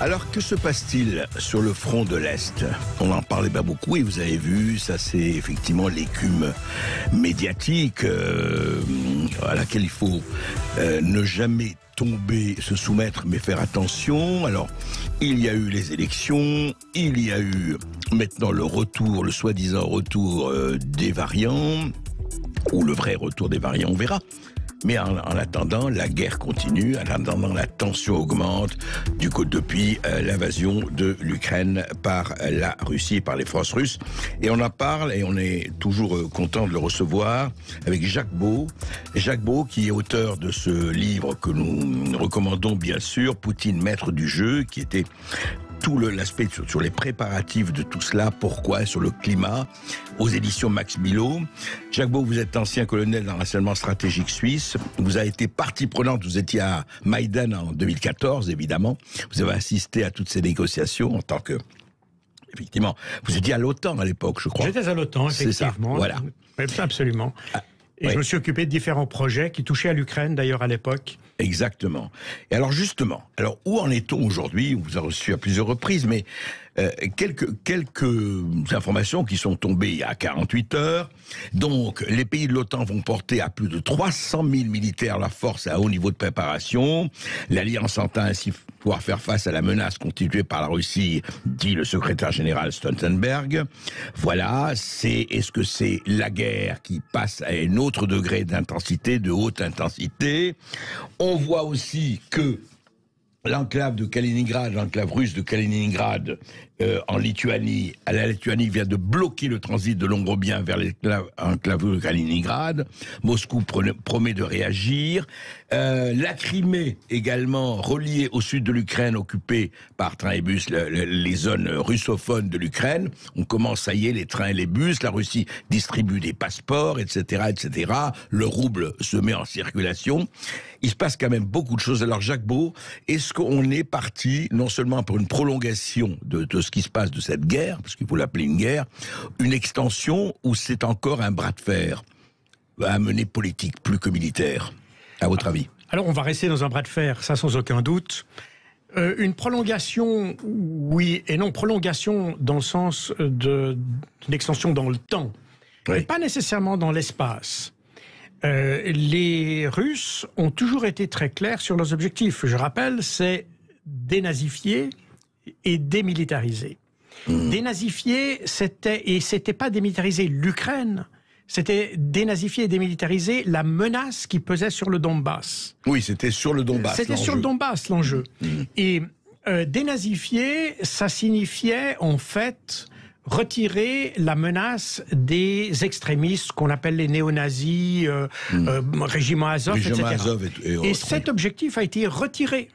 Alors que se passe-t-il sur le front de l'Est On en parlait pas beaucoup et vous avez vu, ça c'est effectivement l'écume médiatique euh, à laquelle il faut euh, ne jamais tomber, se soumettre, mais faire attention. Alors, il y a eu les élections, il y a eu maintenant le retour, le soi-disant retour euh, des variants, ou le vrai retour des variants, on verra. Mais en, attendant, la guerre continue, en attendant, la tension augmente du coup, depuis euh, l'invasion de l'Ukraine par la Russie, par les forces russes. Et on en parle et on est toujours euh, content de le recevoir avec Jacques Beau. Jacques Beau qui est auteur de ce livre que nous recommandons bien sûr, Poutine, maître du jeu, qui était tout l'aspect sur, les préparatifs de tout cela, pourquoi, sur le climat, aux éditions Max Milo. Jacques Beau, vous êtes ancien colonel dans l'enseignement stratégique suisse. Vous avez été partie prenante, vous étiez à Maïdan en 2014, évidemment. Vous avez assisté à toutes ces négociations en tant que effectivement. Vous étiez à l'OTAN à l'époque, je crois. J'étais à l'OTAN, effectivement. Ça, voilà. Absolument. Ah. Et je me suis occupé de différents projets qui touchaient à l'Ukraine d'ailleurs à l'époque. Exactement. Et alors justement, alors où en est-on aujourd'hui On Vous a reçu à plusieurs reprises, mais euh, quelques, quelques informations qui sont tombées il y a 48 heures. Donc, les pays de l'OTAN vont porter à plus de 300 000 militaires la force à haut niveau de préparation. L'Alliance entend ainsi pouvoir faire face à la menace constituée par la Russie, dit le secrétaire général Stoltenberg. Voilà, c'est est-ce que c'est la guerre qui passe à un autre degré d'intensité, de haute intensité On voit aussi que L'enclave de Kaliningrad, l'enclave russe de Kaliningrad, euh, en Lituanie. La Lituanie vient de bloquer le transit de l'Ongrobien vers l'enclave de Kaliningrad. Moscou promet de réagir. Euh, la Crimée également reliée au sud de l'Ukraine, occupée par train et bus les zones russophones de l'Ukraine. On commence à y aller les trains et les bus. La Russie distribue des passeports, etc., etc. Le rouble se met en circulation. Il se passe quand même beaucoup de choses. Alors Jacques Beau, est-ce qu'on est parti non seulement pour une prolongation de, de qui se passe de cette guerre, parce qu'il faut l'appeler une guerre, une extension où c'est encore un bras de fer à mener politique plus que militaire, à votre avis Alors on va rester dans un bras de fer, ça sans aucun doute. Euh, une prolongation, oui, et non prolongation dans le sens d'une extension dans le temps, mais pas nécessairement dans l'espace. Euh, les Russes ont toujours été très clairs sur leurs objectifs. Je rappelle, c'est dénazifier et démilitariser. Mmh. Dénazifier, c'était et c'était pas démilitariser l'Ukraine, c'était dénazifier et démilitariser la menace qui pesait sur le Donbass. Oui, c'était sur le Donbass. C'était sur le Donbass l'enjeu. Mmh. Mmh. Et euh, dénazifier, ça signifiait en fait retirer la menace des extrémistes qu'on appelle les néo-nazis, euh, euh, régiment Azov, etc. et cet objectif a été retiré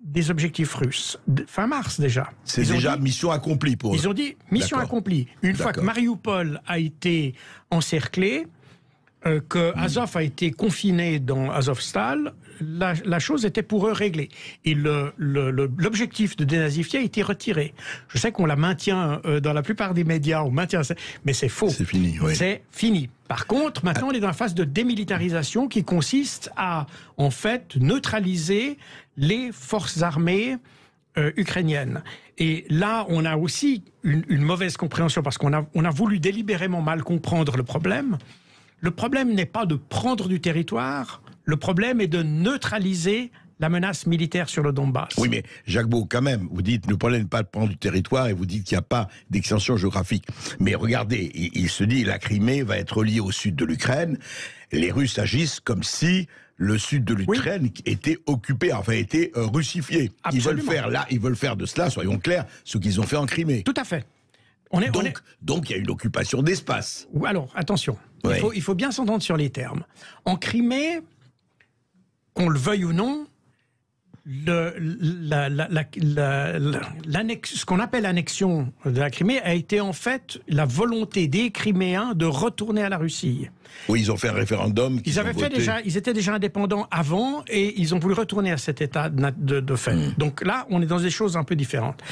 des objectifs russes, fin mars déjà. C'est déjà mission accomplie pour eux. Ils ont dit mission accomplie. Une fois que Mariupol a été encerclé, euh, que hmm. Azov a été confiné dans Azovstal, la, chose était pour eux réglée. Et l'objectif de dénazifier a été retiré. Je sais qu'on la maintient euh, dans la plupart des médias, on maintient mais c'est faux. C'est fini, oui. C'est fini. Par contre, maintenant, on est dans la phase de démilitarisation qui consiste à, en fait, neutraliser les forces armées euh, ukrainiennes. Et là, on a aussi une, mauvaise compréhension parce qu'on on a voulu délibérément mal comprendre le problème. Le problème n'est pas de prendre du territoire, le problème est de neutraliser la menace militaire sur le Donbass. Oui, mais Jacques Beau, quand même, vous dites ne prenez pas de prendre du territoire et vous dites qu'il n'y a pas d'extension géographique. Mais regardez, il, se dit la Crimée va être liée au sud de l'Ukraine. Les Russes agissent comme si le sud de l'Ukraine était occupé, enfin était euh, russifié. Ils veulent faire là, ils veulent faire de cela, soyons clairs, ce qu'ils ont fait en Crimée. Tout à fait. On est, donc, il y a une occupation d'espace. Ou alors, attention, il faut bien s'entendre sur les termes. En Crimée, qu'on le veuille ou non, ce qu'on appelle l'annexion de la Crimée a été en fait la volonté des Criméens de retourner à la Russie. Oui, ils ont fait un référendum. Ils, avaient fait déjà, ils étaient déjà indépendants avant et ils ont voulu retourner à cet état de, fait. Hmm. Donc là, on est dans des choses un peu différentes.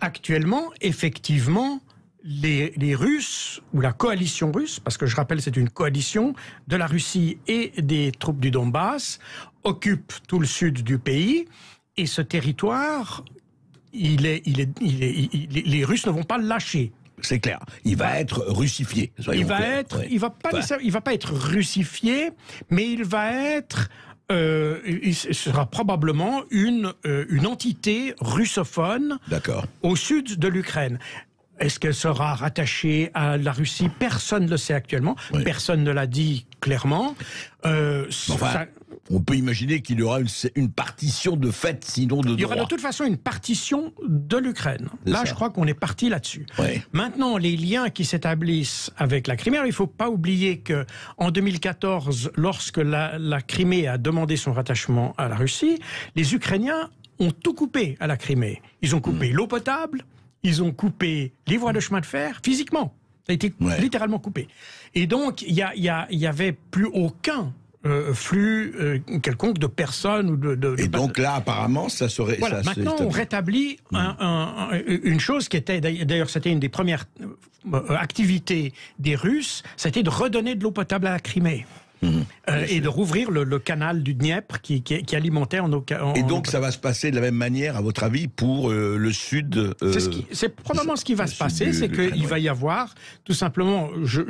Actuellement, effectivement, les, les, Russes, ou la coalition russe, parce que je rappelle c'est une coalition de la Russie et des troupes du Donbass, occupe tout le sud du pays. Et ce territoire, il est, il est, les Russes ne vont pas lâcher. C'est clair. Il va être russifié. Il va être, il va pas, il va pas être russifié, mais il va être euh, il sera probablement une, euh, une entité russophone d'accord au sud de l'Ukraine. Est-ce qu'elle sera rattachée à la Russie Personne ne le sait actuellement. Personne ne l'a dit clairement. Euh, on peut imaginer qu'il y aura une, partition de fait, sinon de droit. Il y aura de toute façon une partition de l'Ukraine. Là, je crois qu'on est parti là-dessus. Maintenant, les liens qui s'établissent avec la Crimée, il ne faut pas oublier que en 2014, lorsque la, Crimée a demandé son rattachement à la Russie, les Ukrainiens ont tout coupé à la Crimée. Ils ont coupé mm. l'eau potable, ils ont coupé les voies de chemin de fer, physiquement. Ça a été littéralement coupé. Et donc, il n'y y avait plus aucun euh, flux euh, quelconque de personnes ou de, Et donc là, apparemment, ça serait. maintenant, on rétablit une chose qui était d'ailleurs, c'était une des premières euh, activités des Russes, c'était de redonner de l'eau potable à la Crimée. Mhm. Euh, et de rouvrir le, canal du Dniepr qui, qui, alimentait en, aucun. Et donc ça va se passer de la même manière, à votre avis, pour euh, le sud euh, C'est probablement ce qui va se passer, c'est qu'il va y avoir, tout simplement, je,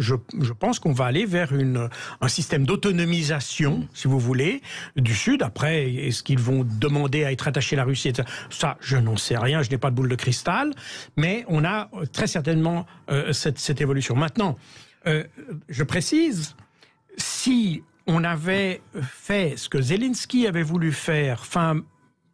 pense qu'on va aller vers une, un système d'autonomisation, mhm. si vous voulez, du sud. Après, est-ce qu'ils vont demander à être attachés à la Russie Ça, je n'en sais rien, je n'ai pas de boule de cristal, mais on a très certainement cette, cette évolution. Maintenant, je précise si on avait fait ce que Zelensky avait voulu faire fin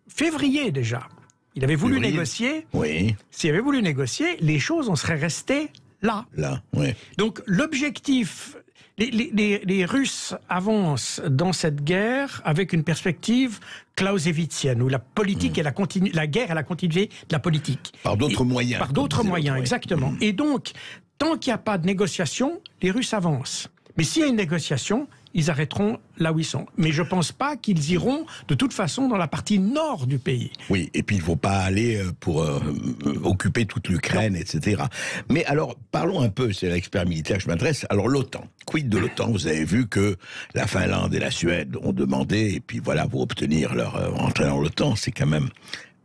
février déjà, il avait voulu négocier. Oui. S'il avait voulu négocier, les choses, on serait restées là. Là, oui. Donc l'objectif, les, Russes avancent dans cette guerre avec une perspective clausewitzienne, où la politique mm. la, guerre elle la continuité de la politique. Par d'autres moyens. Par d'autres moyens, exactement. Mm. Et donc, tant qu'il n'y a pas de négociation, les Russes avancent. Mais s'il y a une négociation, ils arrêteront là où ils sont. Mais je ne pense pas qu'ils iront de toute façon dans la partie nord du pays. Oui, et puis il ne faut pas aller euh, pour euh, euh, occuper toute l'Ukraine, etc. Mais alors, parlons un peu, c'est l'expert militaire que je m'adresse. Alors l'OTAN, quid de l'OTAN Vous avez vu que la Finlande et la Suède ont demandé, et puis voilà, pour obtenir leur entrée dans l'OTAN, c'est quand même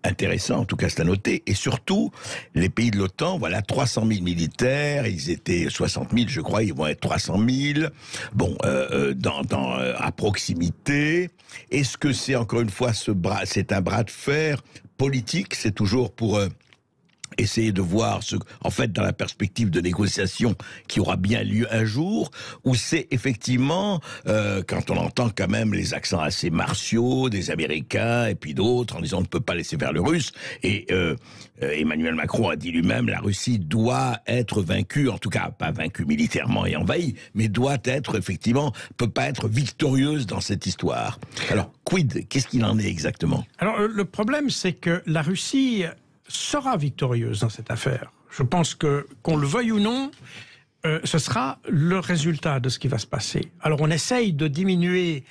intéressant, en tout cas c'est à noter. Et surtout, les pays de l'OTAN, voilà, 300 000 militaires, ils étaient 60 000, je crois, ils vont être 300 000. Bon, euh, euh, dans, dans, euh, à proximité. Est-ce que c'est encore une fois ce bras, c'est un bras de fer politique C'est toujours pour euh, essayer de voir, ce, en fait, dans la perspective de négociation qui aura bien lieu un jour, où c'est effectivement, euh, quand on entend quand même les accents assez martiaux des Américains et puis d'autres en disant on ne peut pas laisser faire le Russe, et euh, Emmanuel Macron a dit lui-même, la Russie doit être vaincue, en tout cas pas vaincue militairement et envahie, mais doit être effectivement, peut pas être victorieuse dans cette histoire. Alors, quid Qu'est-ce qu'il en est exactement Alors, le problème, c'est que la Russie sera victorieuse dans cette affaire. Je pense que, qu'on le veuille ou non, euh, ce sera le résultat de ce qui va se passer. Alors on essaye de diminuer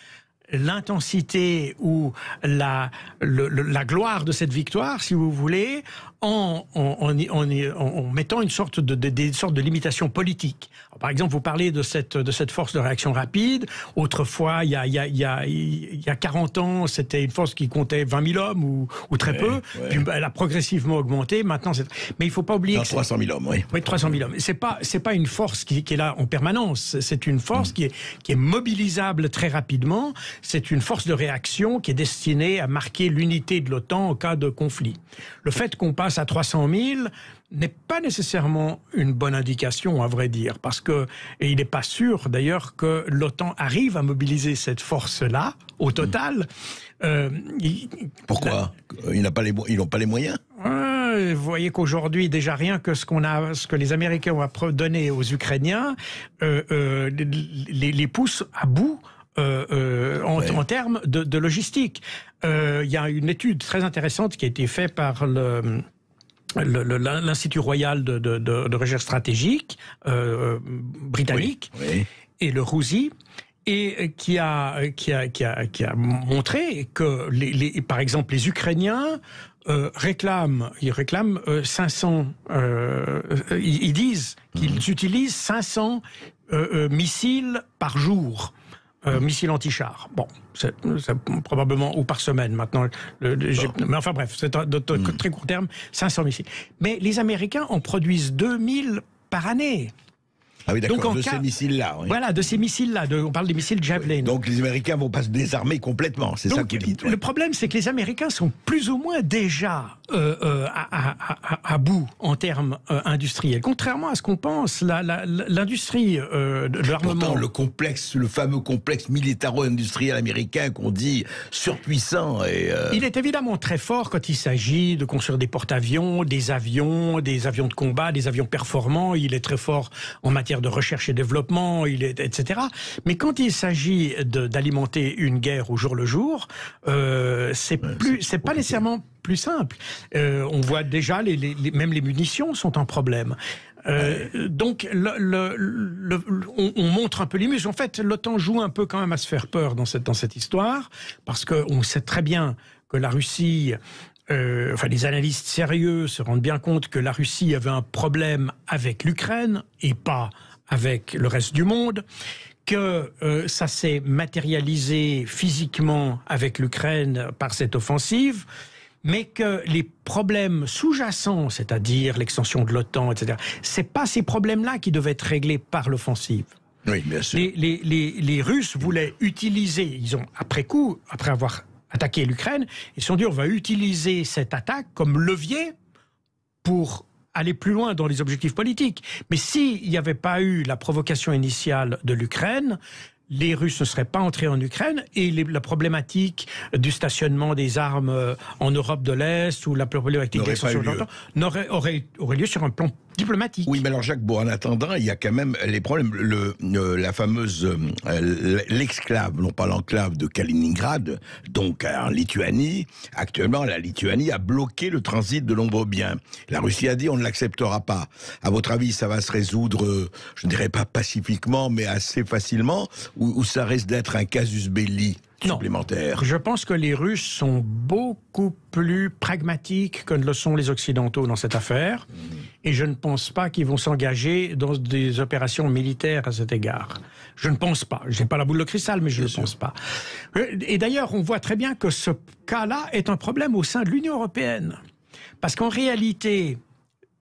l'intensité ou la, la gloire de cette victoire, si vous voulez, en, en, en, mettant une sorte de, des sortes de limitations politiques. par exemple, vous parlez de cette, de cette force de réaction rapide. Autrefois, il y a, il y a, il y a, 40 ans, c'était une force qui comptait 20 000 hommes ou, ou très peu. Puis bah, elle a progressivement augmenté. Maintenant, c'est... mais il faut pas oublier. 300 000 hommes, oui. Oui, 300 000 hommes. C'est pas, c'est pas une force qui, est là en permanence. C'est une force mm. qui, est, qui est mobilisable très rapidement c'est une force de réaction qui est destinée à marquer l'unité de l'OTAN en cas de conflit. Le fait qu'on passe à 300 000 n'est pas nécessairement une bonne indication, à vrai dire, parce que il n'est pas sûr d'ailleurs que l'OTAN arrive à mobiliser cette force-là au hmm. total. Euh, Pourquoi euh, il pas les, Ils n'ont pas les moyens vous voyez qu'aujourd'hui déjà rien que ce qu'on a, ce que les Américains ont donné aux Ukrainiens, euh, les, les pousse à bout euh, euh, en, termes de, logistique. Euh, il y a une étude très intéressante qui a été faite par le l'Institut royal de, de, recherche stratégique britannique et le Rousi et qui a, qui a, montré que, les, par exemple, les Ukrainiens réclament, ils réclament 500, ils, disent mhm. qu'ils utilisent 500 missiles par jour euh, missiles anti-char. Bon, c'est probablement, ou par semaine maintenant. Le, ah. mais enfin bref, c'est de, hmm. très court terme, 500 missiles. Mais les Américains en produisent 2000 par année. Ah donc en de ces missiles-là. Voilà, de ces missiles-là. on parle des missiles Javelin. donc les Américains vont pas se désarmer complètement, c'est ça qui dit ?– Le problème, c'est que les Américains sont plus ou moins déjà euh, euh, à, bout en termes euh, industriels. Contrairement à ce qu'on pense, l'industrie de, l'armement. le complexe, le fameux complexe militaro-industriel américain qu'on dit surpuissant et. Il est évidemment très fort quand il s'agit de construire des porte-avions, des avions, des avions de combat, des avions performants. Il est très fort en matière de recherche et développement, etc. Mais quand il s'agit d'alimenter une guerre au jour le jour, euh, c'est plus, c'est pas nécessairement plus simple. Euh, on voit déjà les, même les munitions sont un problème. Euh, donc, on, montre un peu les En fait, l'OTAN joue un peu quand même à se faire peur dans cette, dans cette histoire, parce qu'on sait très bien que la Russie euh, enfin les analystes sérieux se rendent bien compte que la Russie avait un problème avec l'Ukraine et pas avec le reste du monde, que euh, ça s'est matérialisé physiquement avec l'Ukraine par cette offensive, mais que les problèmes sous-jacents, c'est-à-dire l'extension de l'OTAN, etc., c'est pas ces problèmes-là qui devaient être réglés par l'offensive. Oui, bien sûr. les Russes voulaient utiliser, ils ont après coup, après avoir attaquer l'Ukraine. Ils se sont dit on va utiliser cette attaque comme levier pour aller plus loin dans les objectifs politiques. Mais s'il n'y avait pas eu la provocation initiale de l'Ukraine, les Russes ne seraient pas entrés en Ukraine et la problématique du stationnement des armes euh, en Europe de l'Est ou la problématique des sanctions n'aurait aurait, aurait lieu sur un plan diplomatique. Oui, mais alors Jacques bon, en attendant, il y a quand même les problèmes. Le, la fameuse, euh, l'exclave, non pas l'enclave de Kaliningrad, donc en Lituanie. Actuellement, la Lituanie a bloqué le transit de nombreux biens. La Russie a dit on ne l'acceptera pas. À votre avis, ça va se résoudre, euh, je ne dirais pas pacifiquement, mais assez facilement, ou, ou ça risque d'être un casus belli non. Je pense que les Russes sont beaucoup plus pragmatiques que ne le sont les Occidentaux dans cette affaire. Mhm. Et je ne pense pas qu'ils vont s'engager dans des opérations militaires à cet égard. Je ne pense pas. Je n'ai pas la boule de cristal, mais je ne pense pas. Et d'ailleurs, on voit très bien que ce cas-là est un problème au sein de l'Union européenne. Parce qu'en réalité,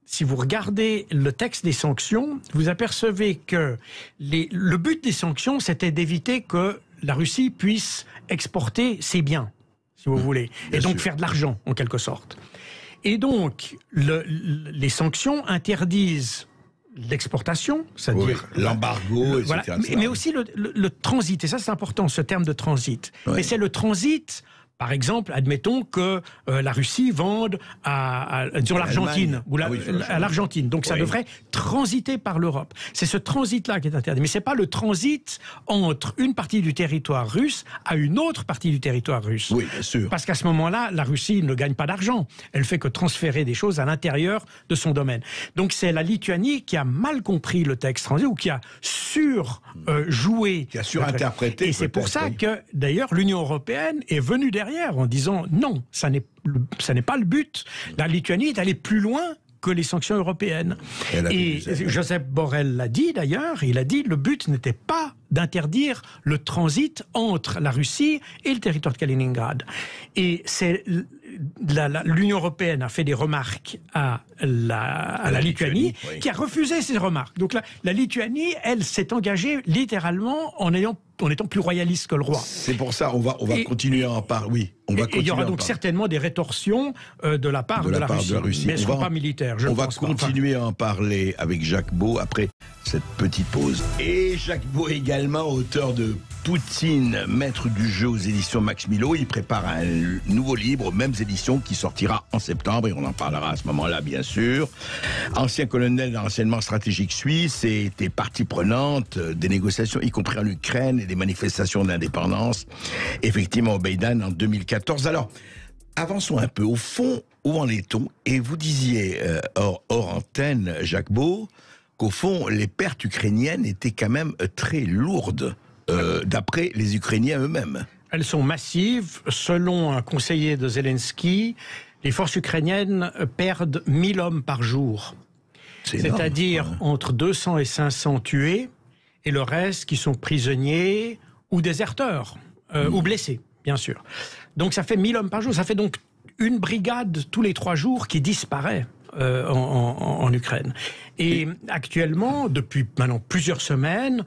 si vous regardez le texte des sanctions, vous apercevez que les, le but des sanctions, c'était d'éviter que la Russie puisse exporter ses biens, si vous mmh. voulez, et donc faire de l'argent, en quelque sorte. Et donc, les sanctions interdisent l'exportation, c'est-à-dire l'embargo, Mais, aussi le, transit, et ça c'est important, ce terme de transit. Mais c'est le transit par exemple, admettons que euh, la Russie vende à, l'Argentine ou ah à l'Argentine. Donc ça devrait transiter par l'Europe. C'est ce transit-là qui est interdit. Mais c'est pas le transit entre une partie du territoire russe à une autre partie du territoire russe. Oui, bien sûr. Parce qu'à ce moment-là, la Russie ne gagne pas d'argent. Elle fait que transférer des choses à l'intérieur de son domaine. Donc c'est la Lituanie qui a mal compris le texte transit ou qui a surjoué, euh, qui a surinterprété. Et c'est pour ça que d'ailleurs l'Union européenne est venue derrière en disant non, ça n'est pas le but. La Lituanie est allée plus loin que les sanctions européennes. Et, Joseph Borrell l'a dit d'ailleurs, il a dit le but n'était pas d'interdire le transit entre la Russie et le territoire de Kaliningrad. Et c'est l'Union européenne a fait des remarques à la, Lituanie, qui a refusé ces remarques. Donc la Lituanie, elle s'est engagée littéralement en ayant en étant plus royaliste que le roi. C'est pour ça, on va, on va continuer à en parler. Oui, on va Il y aura donc certainement des rétorsions euh, de la part de, la, Russie, mais elles ne seront pas militaires. Je on va continuer à en parler avec Jacques Beau après cette petite pause. Et Jacques Beau également, auteur de Poutine, maître du jeu aux éditions Max Milo. Il prépare un nouveau livre, aux mêmes éditions, qui sortira en septembre et on en parlera à ce moment-là, bien sûr. Ancien colonel de l'enseignement stratégique suisse et était partie prenante des négociations, y compris en Ukraine et les manifestations d'indépendance, effectivement au Beydan en 2014. Alors, avançons un peu. Au fond, où en est-on Et vous disiez, euh, hors, antenne, Jacques Beau, qu'au fond, les pertes ukrainiennes étaient quand même euh, très lourdes, euh, d'après les Ukrainiens eux-mêmes. Elles sont massives. Selon un conseiller de Zelensky, les forces ukrainiennes perdent 1000 hommes par jour. C'est-à-dire entre 200 et 500 tués, et le reste qui sont prisonniers ou déserteurs, euh, ou blessés, bien sûr. Donc ça fait 1000 hommes par jour, ça fait donc une brigade tous les trois jours qui disparaît. Euh, en, Ukraine. Et actuellement, depuis maintenant plusieurs semaines,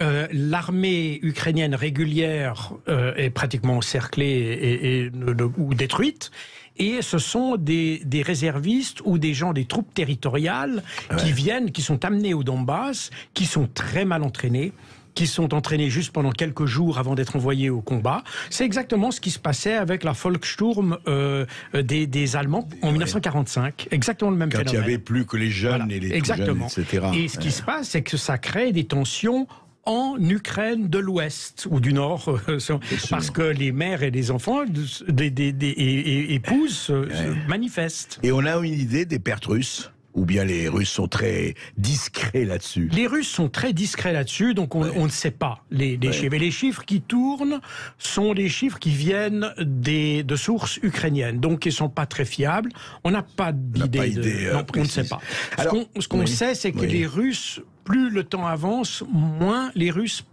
euh, l'armée ukrainienne régulière est pratiquement encerclée et, ou détruite et ce sont des, réservistes ou des gens des troupes territoriales qui viennent, qui sont amenés au Donbass, qui sont très mal entraînés qui sont entraînés juste pendant quelques jours avant d'être envoyés au combat. C'est exactement ce qui se passait avec la Volkssturm euh, euh, des, Allemands en 1945. Exactement le même Quand phénomène. il n'y avait plus que les jeunes et les exactement. etc. Et ce qui se passe, c'est que ça crée des tensions en Ukraine de l'Ouest ou du Nord, euh, parce que les mères et les enfants, des, et, épouses euh, manifestent. Et on a une idée des pertes russes ou bien les Russes sont très discrets là-dessus Les Russes sont très discrets là-dessus, donc on, ne sait pas les, chiffres. les chiffres qui tournent sont des chiffres qui viennent des, de sources ukrainiennes, donc ils ne sont pas très fiables. On n'a pas d'idée. Euh, on, on, ne sait pas. Alors, ce qu'on sait, c'est que les Russes plus le temps avance, moins les Russes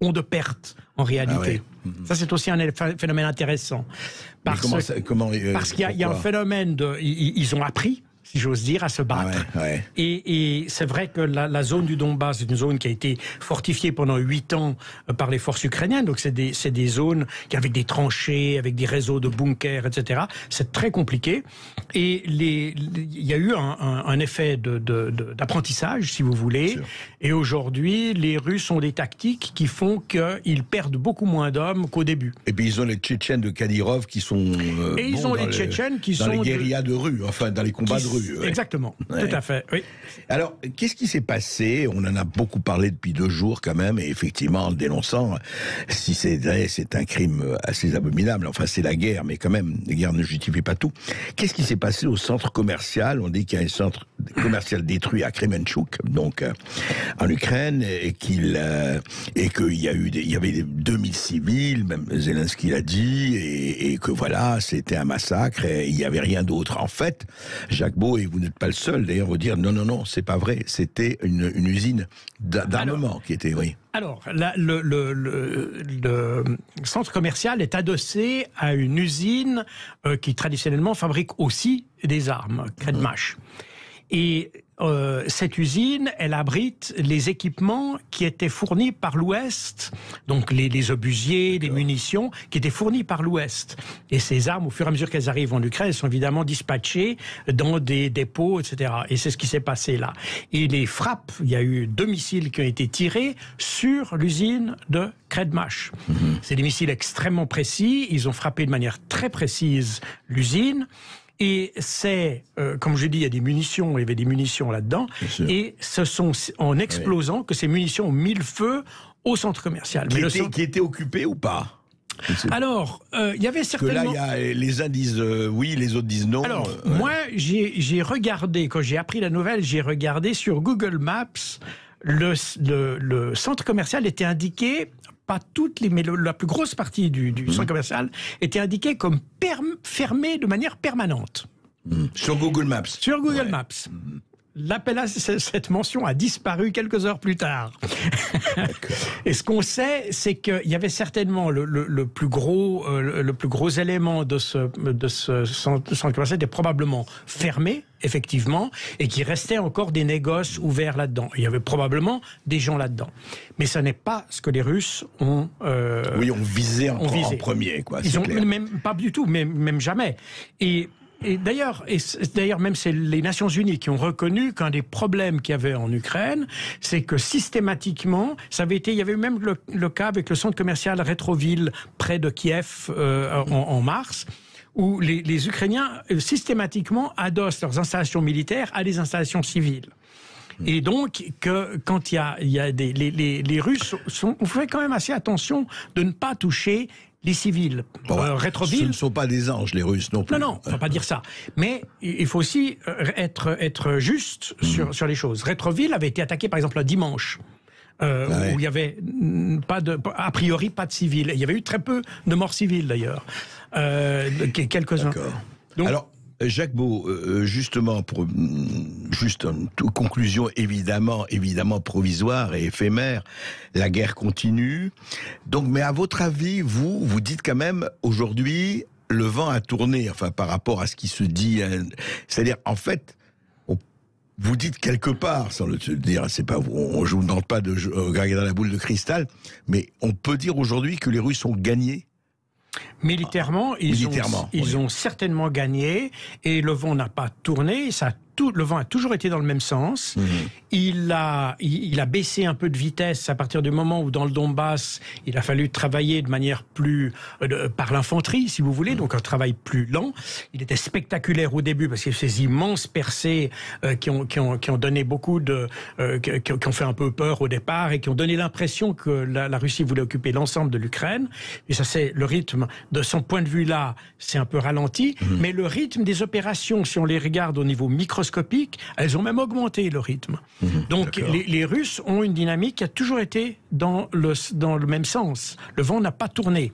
ont de pertes en ah réalité. Ça, mhm. c'est aussi un phénomène intéressant. Parce, euh, parce qu'il y, a un phénomène de... ils ont appris, si j'ose dire, à se battre. Et, c'est vrai que la, zone du Donbass est une zone qui a été fortifiée pendant huit ans euh, par les forces ukrainiennes. Donc c'est des, des, zones qui avec des tranchées, avec des réseaux de bunkers, etc. C'est très compliqué. Et les, il y a eu un, effet d'apprentissage, de, si vous voulez. Et aujourd'hui, les Russes ont des tactiques qui font qu'ils perdent beaucoup moins d'hommes qu'au début. Et puis ils ont les Tchétchènes de Kadyrov qui sont... Euh, et ils ont les Tchétchènes qui dans sont... Dans les guérillas de rue, enfin dans les combats de rue. Exactement, tout à fait. Oui. Alors, qu'est-ce qui s'est passé On en a beaucoup parlé depuis deux jours quand même, et effectivement, en le dénonçant, si c'est vrai, c'est un crime assez abominable. Enfin, c'est la guerre, mais quand même, la guerre ne justifie pas tout. Qu'est-ce qui s'est passé au centre commercial On dit qu'il y a un centre commercial détruit à Kremenchuk, donc euh, en Ukraine, et qu'il euh, et qu'il y a eu il y avait 2000 civils, même Zelensky l'a dit, et, que voilà, c'était un massacre et il n'y avait rien d'autre. En fait, Jacques Beau, et vous n'êtes pas le seul d'ailleurs, vous dire non, non, non, c'est pas vrai, c'était une, usine d'armement qui était, oui. Alors, le, centre commercial est adossé à une usine euh, qui traditionnellement fabrique aussi des armes, Kredmash. Mm. Et euh, cette usine, elle abrite les équipements qui étaient fournis par l'Ouest, donc les, obusiers, les munitions, qui étaient fournis par l'Ouest. Et ces armes, au fur et à mesure qu'elles arrivent en Ukraine, elles sont évidemment dispatchées dans des dépôts, etc. Et c'est ce qui s'est passé là. Et les frappes, il y a eu deux missiles qui ont été tirés sur l'usine de Kredmash. Mhm. C'est des missiles extrêmement précis, ils ont frappé de manière très précise l'usine. Et c'est, euh, comme je dis, il y a des munitions, il y avait des munitions là-dedans. Et ce sont en explosant que ces munitions ont mis le feu au centre commercial. Qui, Mais était, le centre... qui était occupé ou pas alors, euh, il y avait certainement... Que là, y a, les uns disent euh, oui, les autres disent non. Alors, moi, j'ai regardé, quand j'ai appris la nouvelle, j'ai regardé sur Google Maps, le, le, le, centre commercial était indiqué pas toutes mais la plus grosse partie du, mhm. centre commercial était indiquée comme fermée de manière permanente. Mhm. Sur Google Maps. Sur Google Maps. Mhm. L'appel à cette mention a disparu quelques heures plus tard. et ce qu'on sait, c'est qu'il y avait certainement le, plus gros, euh, le, plus gros élément de ce, de ce centre était probablement fermé effectivement, et qu'il restait encore des négoces ouverts là-dedans. Il y avait probablement des gens là-dedans. Mais ce n'est pas ce que les Russes ont... Euh, oui, ont visé en, premier, quoi. Ils même pas du tout, même, même jamais. Et et d'ailleurs, d'ailleurs même c'est les Nations Unies qui ont reconnu qu'un des problèmes qu'il y avait en Ukraine, c'est que systématiquement, ça avait été, il y avait même le, cas avec le centre commercial Rétroville près de Kiev euh, en, mars où les, Ukrainiens euh, systématiquement adossent leurs installations militaires à des installations civiles. Et donc, que, quand il y a, y a des, les, Russes sont, on fait quand même assez attention de ne pas toucher les civils. Bon, euh, rétroville. Ce ne sont pas des anges, les Russes, non plus. Non, non, on ne va pas dire ça. Mais il faut aussi euh, être, juste hmm. sur, les choses. Rétroville avait été attaqué, par exemple, un dimanche. Euh, où il y avait pas de, a priori pas de civils. Il y avait eu très peu de morts civiles d'ailleurs, quelques-uns. Alors, Jacques Beau, euh, euh, justement, pour, mm, juste une conclusion évidemment, évidemment provisoire et éphémère, la guerre continue. Donc, mais à votre avis, vous, vous dites quand même, aujourd'hui, le vent a tourné, enfin, par rapport à ce qui se dit. Euh, c'est-à-dire, en fait, vous dites quelque part, sans le dire, c'est pas, on, je vous demande pas de regarder dans la boule de cristal, mais on peut dire aujourd'hui que les Russes ont gagné Militairement, ils, ont, ont certainement gagné et le vent n'a pas tourné, ça le vent a toujours été dans le même sens. Mhm. Il a, il, a baissé un peu de vitesse à partir du moment où dans le Donbass, il a fallu travailler de manière plus euh, euh, par l'infanterie, si vous voulez, donc un travail plus lent. Il était spectaculaire au début parce qu'il y ces immenses percées euh, qui, ont, qui, ont, qui ont donné beaucoup de, qui, ont fait un peu peur au départ et qui ont donné l'impression que la, Russie voulait occuper l'ensemble de l'Ukraine. Et ça, c'est le rythme de son point de vue là, c'est un peu ralenti, mhm. mais le rythme des opérations, si on les regarde au niveau micro elles ont même augmenté le rythme. Mhm. Donc les, Russes ont une dynamique qui a toujours été dans le, dans le même sens. Le vent n'a pas tourné.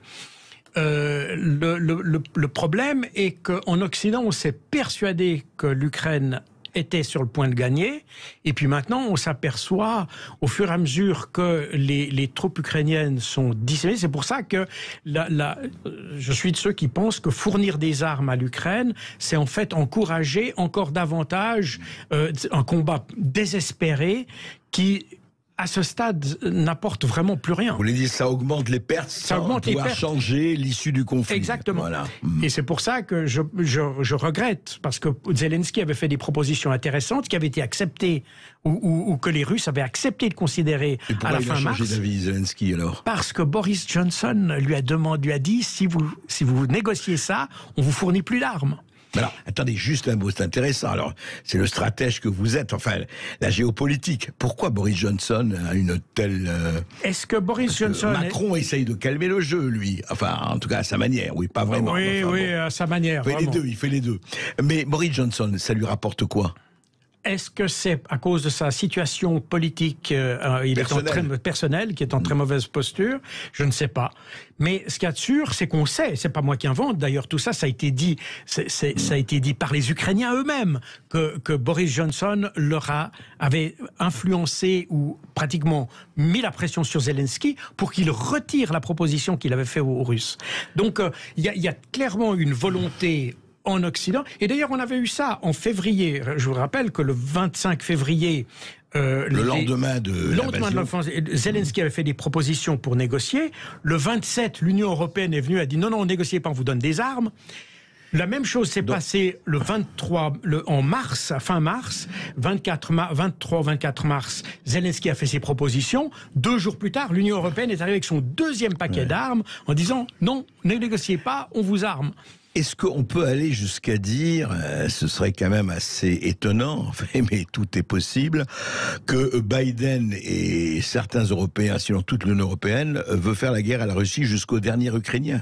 Euh, le, problème est qu'en Occident, on s'est persuadé que l'Ukraine était sur le point de gagner. Et puis maintenant, on s'aperçoit au fur et à mesure que les, troupes ukrainiennes sont disséminées. C'est pour ça que je suis de ceux qui pensent que fournir des armes à l'Ukraine, c'est en fait encourager encore davantage euh, un combat désespéré qui à ce stade, n'apporte vraiment plus rien. Vous voulez dire, ça augmente les pertes, ça, va augmente changer l'issue du conflit. Exactement. Et hmm. c'est pour ça que je, je, regrette, parce que Zelensky avait fait des propositions intéressantes qui avaient été acceptées, ou, ou, que les Russes avaient accepté de considérer à la il fin a changé d'avis, Zelensky, alors Parce que Boris Johnson lui a demandé, lui a dit, si vous, si vous négociez ça, on vous fournit plus d'armes. Alors, attendez, juste un mot, c'est intéressant. Alors, c'est le stratège que vous êtes, enfin, la géopolitique. Pourquoi Boris Johnson a une telle... Euh, Est-ce que Boris Johnson... Macron essaye de calmer le jeu, lui. Enfin, en tout cas, à sa manière. Oui, pas vraiment. Oui, oui, à sa manière. Il fait les deux, il fait les deux. Mais Boris Johnson, ça lui rapporte quoi est-ce que c'est à cause de sa situation politique euh, euh il est en très personnelle, qui est en très mauvaise posture Je ne sais pas. Mais ce qu'il y a de sûr, c'est qu'on sait. C'est pas moi qui invente. D'ailleurs, tout ça, ça a été dit. ça a été dit par les Ukrainiens eux-mêmes que, Boris Johnson leur a avait influencé ou pratiquement mis la pression sur Zelensky pour qu'il retire la proposition qu'il avait faite aux Russes. Donc, euh, il y a clairement une volonté en Occident. Et d'ailleurs, on avait eu ça en février. Je vous rappelle que le 25 février, euh, le lendemain de le lendemain de Zelensky avait fait des propositions pour négocier. Le 27, l'Union européenne est venue et a dit non, non, on négocie pas, on vous donne des armes. La même chose s'est passée le 23, en mars, fin mars, 24 23, 24 mars, Zelensky a fait ses propositions. Deux jours plus tard, l'Union européenne est arrivée avec son deuxième paquet d'armes en disant non, ne négociez pas, on vous arme. Est-ce qu'on peut aller jusqu'à dire, euh, ce serait quand même assez étonnant, mais tout est possible, que Biden et certains Européens, sinon toute l'Union européenne, euh, veut faire la guerre à la Russie jusqu'au dernier Ukrainien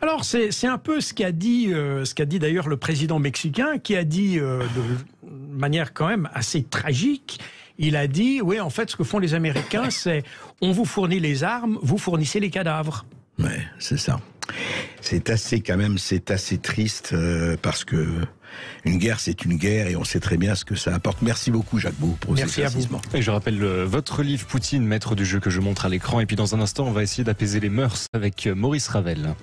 alors c'est un peu ce qu'a dit, euh, ce qu'a dit d'ailleurs le président mexicain, qui a dit de manière quand même assez tragique, il a dit, oui en fait ce que font les Américains c'est on vous fournit les armes, vous fournissez les cadavres. Oui, c'est ça. C'est assez quand même, c'est assez triste euh, parce que une guerre, c'est une guerre et on sait très bien ce que ça apporte. Merci beaucoup, Jacques Beau, pour Merci à Et je rappelle euh, votre livre Poutine, maître du jeu que je montre à l'écran. Et puis dans un instant, on va essayer d'apaiser les mœurs avec euh, Maurice Ravel.